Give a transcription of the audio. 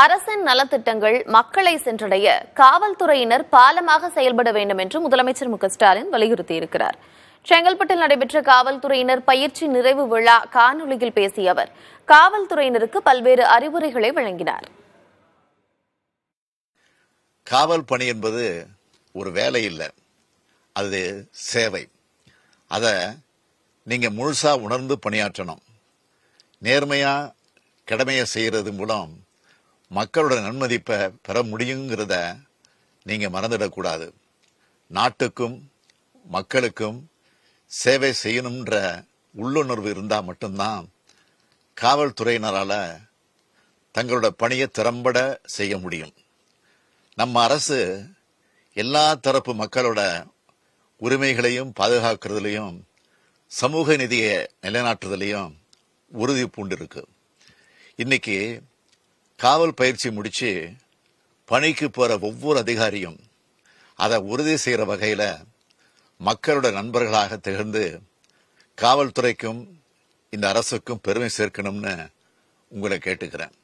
அரசின் நலத்திட்டங்கள் மக்களை சென்றடைய காவல்துறையினர் பாலமாக செயல்பட வேண்டும் என்று முதலமைச்சர் மு ஸ்டாலின் வலியுறுத்தியிருக்கிறார் செங்கல்பட்டில் நடைபெற்ற காவல்துறையினர் பயிற்சி நிறைவு விழா காணொலியில் பேசிய அவர் காவல்துறையினருக்கு பல்வேறு அறிவுரைகளை வழங்கினார் காவல் பணி என்பது ஒரு வேலை இல்லை அது சேவை அதை நீங்கள் முழுசாக உணர்ந்து பணியாற்றணும் நேர்மையாக கடமையை செய்கிறது மூலம் மக்களோட நன்மதிப்பை பெற முடியுங்கிறத நீங்கள் மறந்துடக்கூடாது நாட்டுக்கும் மக்களுக்கும் சேவை செய்யணுன்ற உள்ளுணர்வு இருந்தால் மட்டும்தான் காவல்துறையினரால் தங்களோட பணியை திறம்பட செய்ய முடியும் நம்ம அரசு எல்லா தரப்பு மக்களோட உரிமைகளையும் பாதுகாக்கிறதுலையும் சமூக நிதியை நிலைநாட்டுறதுலையும் உறுதி பூண்டிருக்கு இன்னைக்கு காவல் பயிற்சி முடிச்சு பணிக்கு போற ஒவ்வொரு அதிகாரியும் அதை உறுதி செய்கிற வகையில் மக்களோட நண்பர்களாக திகழ்ந்து காவல்துறைக்கும் இந்த அரசுக்கும் பெருமை சேர்க்கணும்னு உங்களை கேட்டுக்கிறேன்